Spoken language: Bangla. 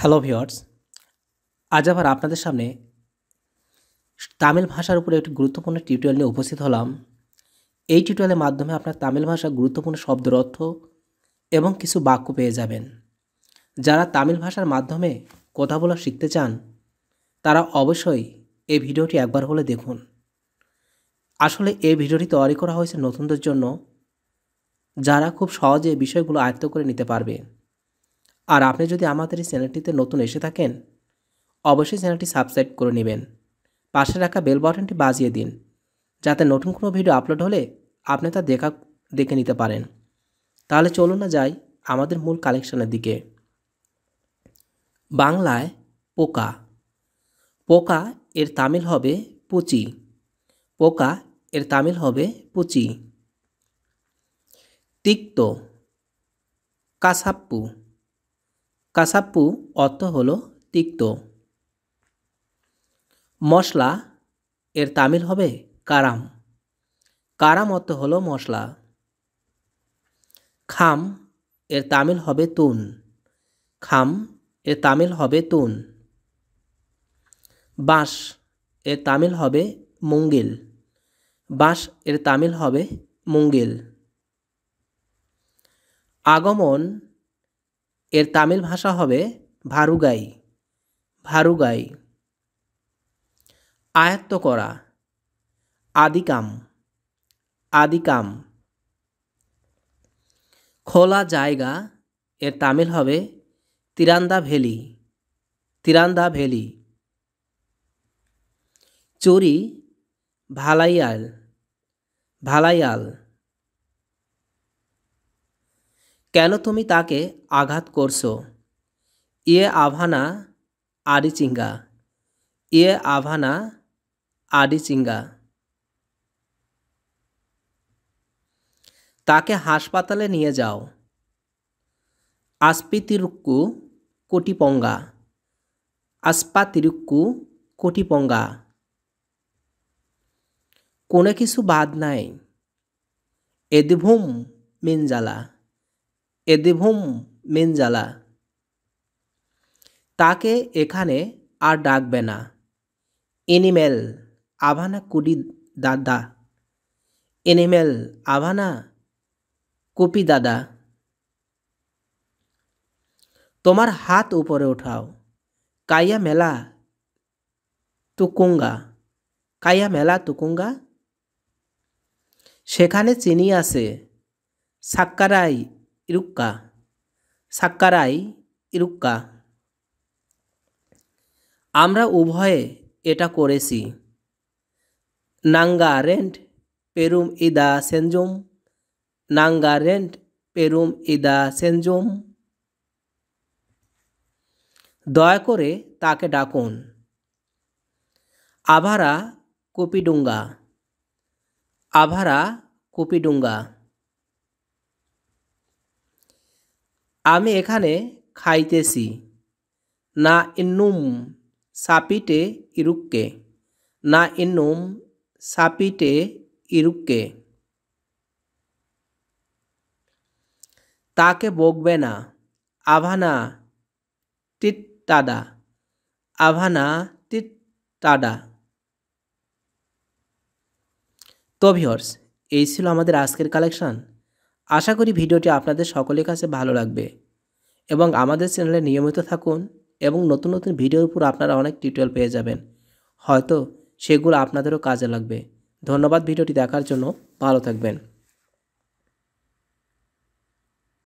হ্যালো ভিওর্স আজ আবার আপনাদের সামনে তামিল ভাষার উপরে একটি গুরুত্বপূর্ণ টিউটোরিয়াল নিয়ে উপস্থিত হলাম এই টিউটোরিয়ালের মাধ্যমে আপনার তামিল ভাষার গুরুত্বপূর্ণ শব্দের অর্থ এবং কিছু বাক্য পেয়ে যাবেন যারা তামিল ভাষার মাধ্যমে কথা বলা শিখতে চান তারা অবশ্যই এই ভিডিওটি একবার হলে দেখুন আসলে এই ভিডিওটি তৈরি করা হয়েছে নতুনদের জন্য যারা খুব সহজে বিষয়গুলো আয়ত্ত করে নিতে পারবে আর আপনি যদি আমাদের এই চ্যানেলটিতে নতুন এসে থাকেন অবশ্যই চ্যানেলটি সাবস্ক্রাইব করে নেবেন পাশে রাখা বেল বাটনটি বাজিয়ে দিন যাতে নতুন কোনো ভিডিও আপলোড হলে আপনি তা দেখা দেখে নিতে পারেন তাহলে চলুন না যাই আমাদের মূল কালেকশনের দিকে বাংলায় পোকা পোকা এর তামিল হবে পুচি পোকা এর তামিল হবে পুচি তিক্ত কাসাপ্পু কাসাপ্পু অর্থ হল তিক্ত মশলা এর তামিল হবে কারাম কারাম অর্থ হল মশলা খাম এর তামিল হবে তুন খাম এর তামিল হবে তুন বাঁশ এর তামিল হবে মুঙ্গিল বাঁশ এর তামিল হবে মুঙ্গিল আগমন এর তামিল ভাষা হবে ভারুগাই ভারুগাই আয়ত্ত করা আদিকাম আদিকাম খোলা জায়গা এর তামিল হবে তিরান্দা ভ্যালি তিরান্দা ভ্যালি চুরি ভালাইয়াল ভালাইয়াল কেন তুমি তাকে আঘাত করছো ইয়ে আভানা আরিচিঙ্গা ইয়ে আভানা আরিচিঙ্গা তাকে হাসপাতালে নিয়ে যাও আসপিতিরুক্কু কোটিপঙ্গা আসপাতিরুক্কু কোটিপঙ্গা কোনো কিছু বাদ নাই এদিভুম মিনজালা এদিভুম মেনজালা তাকে এখানে আর ডাকবে না এনিমেল আভানা কুডি দাদা এনিমেল আভানা কুপি দাদা তোমার হাত উপরে ওঠাও কাইয়া মেলা তুকুঙ্গা কাইয়া মেলা তুকুঙ্গা সেখানে চিনি আছে সাক্কারাই ইরুক্কা সাক্কারাই ইরুক্কা আমরা উভয়ে এটা করেছি নাঙ্গা রেন্ট পেরুম ইদা সেঞ্জুম নাঙ্গা রেন্ট পেরুম ইদা সেঞ্জুম দয়া করে তাকে ডাকুন আভারা কুপিডুঙ্গা আভারা কুপিডুঙ্গা আমি এখানে খাইতেছি না ইন্নুম সাপিটে ইরুককে না ইন্নুম সাপিটে ইরুককে তাকে বকবে না আভানা টিট আভানা টিট তো ভিওর্স এই ছিল আমাদের আজকের কালেকশান আশা করি ভিডিওটি আপনাদের সকলের কাছে ভালো লাগবে এবং আমাদের চ্যানেলে নিয়মিত থাকুন এবং নতুন নতুন ভিডিওর উপর আপনারা অনেক টিউটোরিয়াল পেয়ে যাবেন হয়তো সেগুলো আপনাদেরও কাজে লাগবে ধন্যবাদ ভিডিওটি দেখার জন্য ভালো থাকবেন